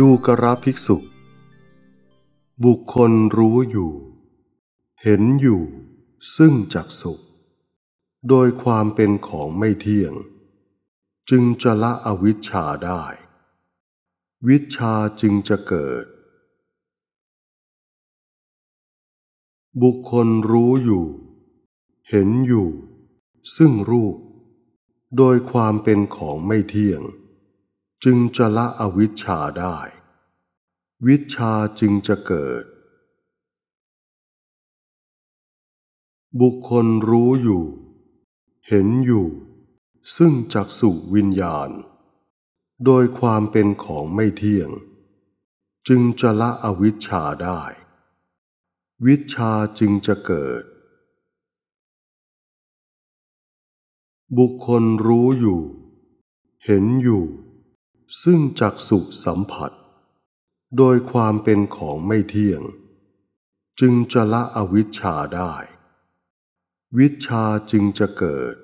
ดูกระภิกษุ บุคคลรู้อยู่ เห็นอยู่ซึ่งจักสุขโดยความเป็นของไม่เที่ยง จึงจะละอวิชชาได้ วิชาจึงจะเกิด บุคคลรู้อยู่ เห็นอยู่ ซึ่งรูป โดยความเป็นของไม่เที่ยงจึงจะละอวิชชาได้ วิชาจึงจะเกิด บุคคลรู้อยู่ เห็นอยู่ ซึ่งจักสุวิญญาณ โดยความเป็นของไม่เที่ยง จึงจะละอวิชชาได้ วิชาจึงจะเกิด บุคคลรู้อยู่ เห็นอยู่ซึ่งจักสุสัมผัสโดยความเป็นของไม่เที่ยง จึงจะละอวิชชาได้ วิชาจึงจะเกิด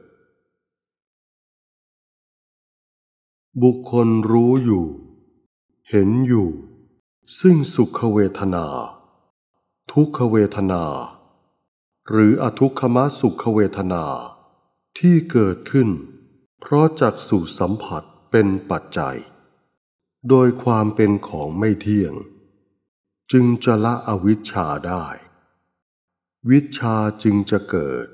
บุคคลรู้อยู่ เห็นอยู่ ซึ่งสุขเวทนา ทุกขเวทนา หรืออทุกขมะสุขเวทนาที่เกิดขึ้น เพราะจากสู่สัมผัสเป็นปัจจัยโดยความเป็นของไม่เที่ยง จึงจะละอวิชชาได้ วิชาจึงจะเกิด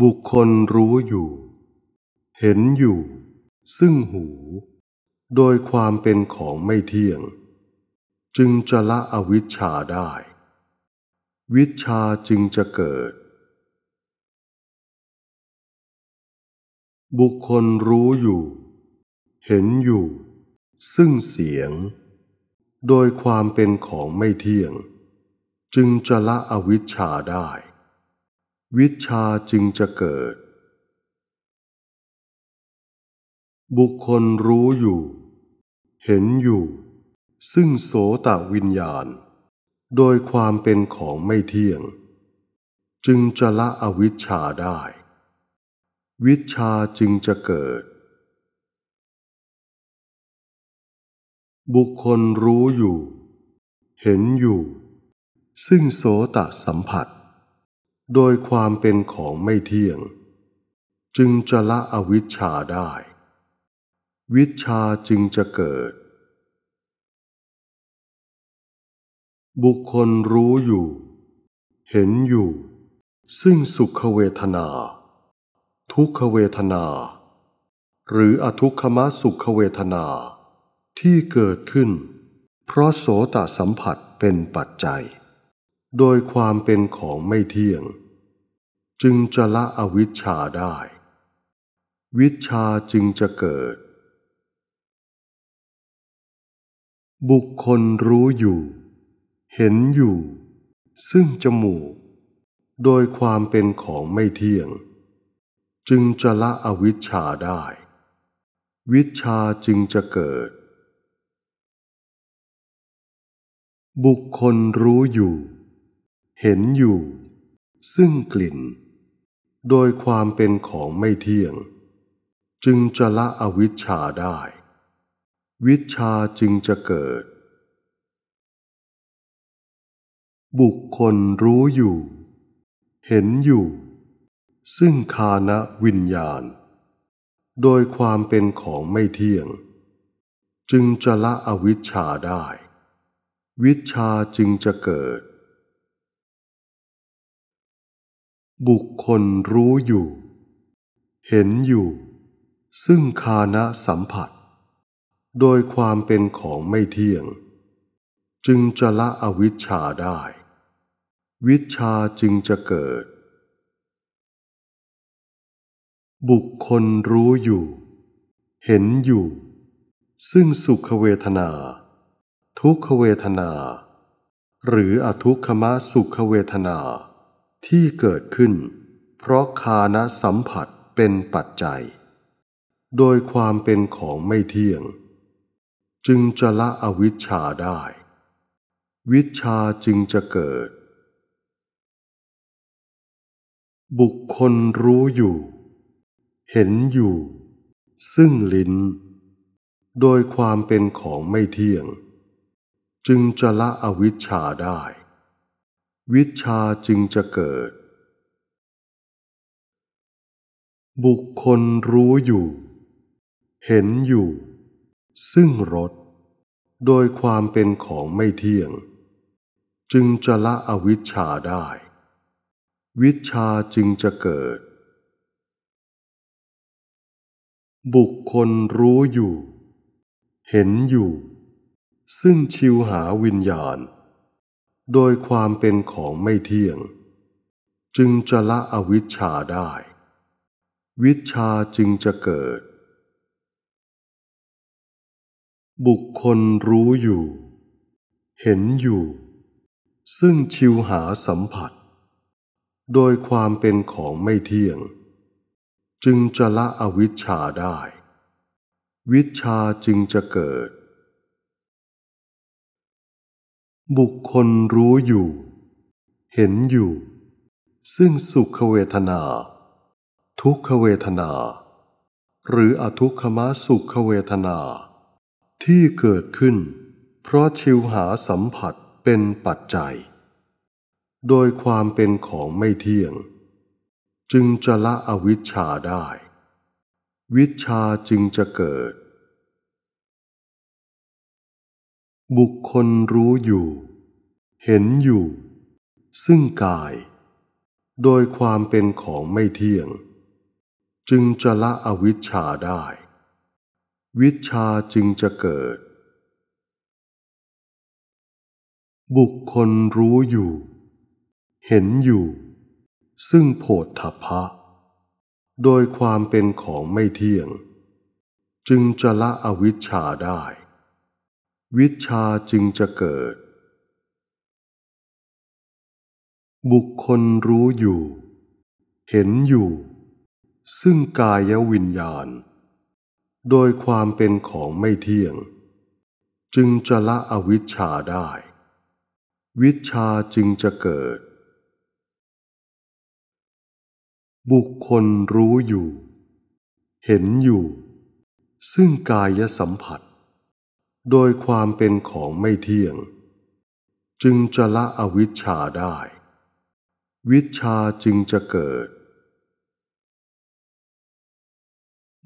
บุคคลรู้อยู่ เห็นอยู่ ซึ่งหู โดยความเป็นของไม่เที่ยง จึงจะละอวิชชาได้ วิชาจึงจะเกิดบุคคลรู้อยู่ เห็นอยู่ ซึ่งเสียง โดยความเป็นของไม่เที่ยง จึงจะละอวิชชาได้ วิชาจึงจะเกิด บุคคลรู้อยู่ เห็นอยู่ ซึ่งโสตวิญญาณ โดยความเป็นของไม่เที่ยง จึงจะละอวิชชาได้วิชาจึงจะเกิด บุคคลรู้อยู่ เห็นอยู่ ซึ่งโสตสัมผัส โดยความเป็นของไม่เที่ยง จึงจะละอวิชชาได้ วิชาจึงจะเกิด บุคคลรู้อยู่ เห็นอยู่ ซึ่งสุขเวทนาทุกขเวทนา หรืออทุกขมสุขเวทนาที่เกิดขึ้น เพราะโสตสัมผัสเป็นปัจจัย โดยความเป็นของไม่เที่ยง จึงจะละอวิชชาได้ วิชาจึงจะเกิด บุคคลรู้อยู่ เห็นอยู่ ซึ่งจมูกโดยความเป็นของไม่เที่ยงจึงจะละอวิชชาได้ วิชาจึงจะเกิด บุคคลรู้อยู่ เห็นอยู่ ซึ่งกลิ่น โดยความเป็นของไม่เที่ยง จึงจะละอวิชชาได้ วิชาจึงจะเกิด บุคคลรู้อยู่ เห็นอยู่ซึ่งคานะวิญญาณ โดยความเป็นของไม่เที่ยง จึงจะละอวิชชาได้ วิชาจึงจะเกิด บุคคลรู้อยู่ เห็นอยู่ ซึ่งคานะสัมผัส โดยความเป็นของไม่เที่ยง จึงจะละอวิชชาได้ วิชาจึงจะเกิดบุคคลรู้อยู่ เห็นอยู่ ซึ่งสุขเวทนา ทุกขเวทนา หรืออทุกขมะสุขเวทนาที่เกิดขึ้น เพราะคานะสัมผัสเป็นปัจจัย โดยความเป็นของไม่เที่ยง จึงจะละอวิชชาได้ วิชาจึงจะเกิด บุคคลรู้อยู่เห็นอยู่ ซึ่งลิ้น โดยความเป็นของไม่เที่ยง จึงจะละอวิชชาได้ วิชาจึงจะเกิด บุคคลรู้อยู่ เห็นอยู่ ซึ่งรสโดยความเป็นของไม่เที่ยง จึงจะละอวิชชาได้ วิชาจึงจะเกิดบุคคลรู้อยู่ เห็นอยู่ ซึ่งชิวหาวิญญาณ โดยความเป็นของไม่เที่ยง จึงจะละอวิชชาได้ วิชาจึงจะเกิด บุคคลรู้อยู่ เห็นอยู่ ซึ่งชิวหาสัมผัส โดยความเป็นของไม่เที่ยงจึงจะละอวิชชาได้ วิชาจึงจะเกิด บุคคลรู้อยู่ เห็นอยู่ ซึ่งสุขเวทนา ทุกขเวทนา หรืออทุกขมสุขเวทนา ที่เกิดขึ้น เพราะชิวหาสัมผัสเป็นปัจจัย โดยความเป็นของไม่เที่ยงจึงจะละอวิชชาได้ วิชาจึงจะเกิด บุคคลรู้อยู่ เห็นอยู่ ซึ่งกาย โดยความเป็นของไม่เที่ยง จึงจะละอวิชชาได้ วิชาจึงจะเกิด บุคคลรู้อยู่ เห็นอยู่ซึ่งโพธพะ โดยความเป็นของไม่เที่ยง จึงจะละอวิชชาได้ วิชาจึงจะเกิด บุคคลรู้อยู่ เห็นอยู่ ซึ่งกายวิญญาณ โดยความเป็นของไม่เที่ยง จึงจะละอวิชชาได้ วิชาจึงจะเกิดบุคคลรู้อยู่ เห็นอยู่ ซึ่งกายสัมผัส โดยความเป็นของไม่เที่ยง จึงจะละอวิชชาได้ วิชาจึงจะเกิด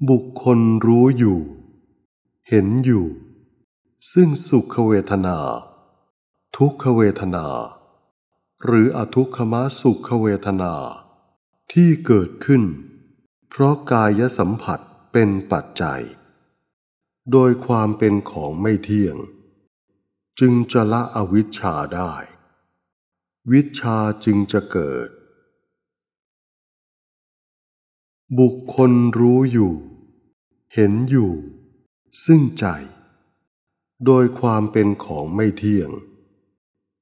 บุคคลรู้อยู่ เห็นอยู่ ซึ่งสุขเวทนา ทุกขเวทนา หรืออทุกขมสุขเวทนาที่เกิดขึ้น เพราะกายสัมผัสเป็นปัจจัย โดยความเป็นของไม่เที่ยง จึงจะละอวิชชาได้ วิชาจึงจะเกิด บุคคลรู้อยู่ เห็นอยู่ ซึ่งใจ โดยความเป็นของไม่เที่ยง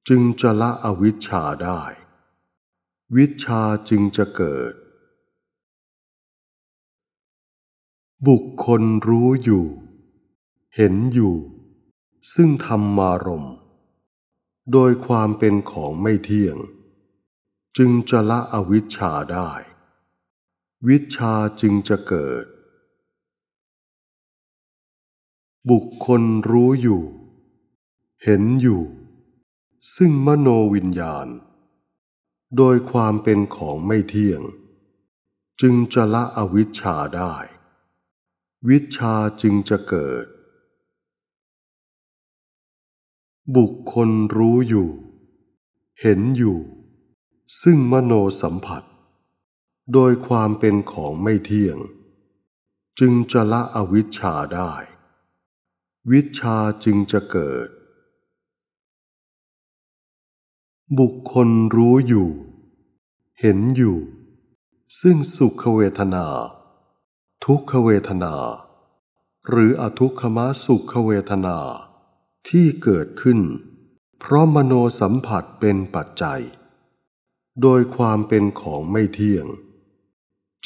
จึงจะละอวิชชาได้วิชาจึงจะเกิด บุคคลรู้อยู่ เห็นอยู่ ซึ่งธรรมารมโดยความเป็นของไม่เที่ยง จึงจะละอวิชชาได้ วิชาจึงจะเกิด บุคคลรู้อยู่ เห็นอยู่ ซึ่งมโนวิญญาณโดยความเป็นของไม่เที่ยง จึงจะละอวิชชาได้ วิชาจึงจะเกิด บุคคลรู้อยู่ เห็นอยู่ ซึ่งมโนสัมผัส โดยความเป็นของไม่เที่ยง จึงจะละอวิชชาได้ วิชาจึงจะเกิดบุคคลรู้อยู่ เห็นอยู่ ซึ่งสุขเวทนา ทุกขเวทนา หรืออทุกขมสุขเวทนาที่เกิดขึ้น เพราะมโนสัมผัสเป็นปัจจัย โดยความเป็นของไม่เที่ยง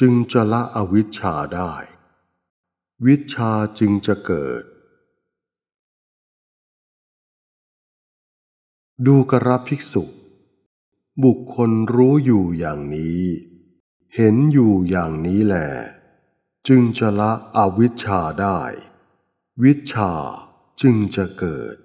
จึงจะละอวิชชาได้ วิชาจึงจะเกิดดูกระภิกษุ บุคคลรู้อยู่อย่างนี้ เห็นอยู่อย่างนี้แหลจึงจะละอวิชชาได้ วิชาจึงจะเกิด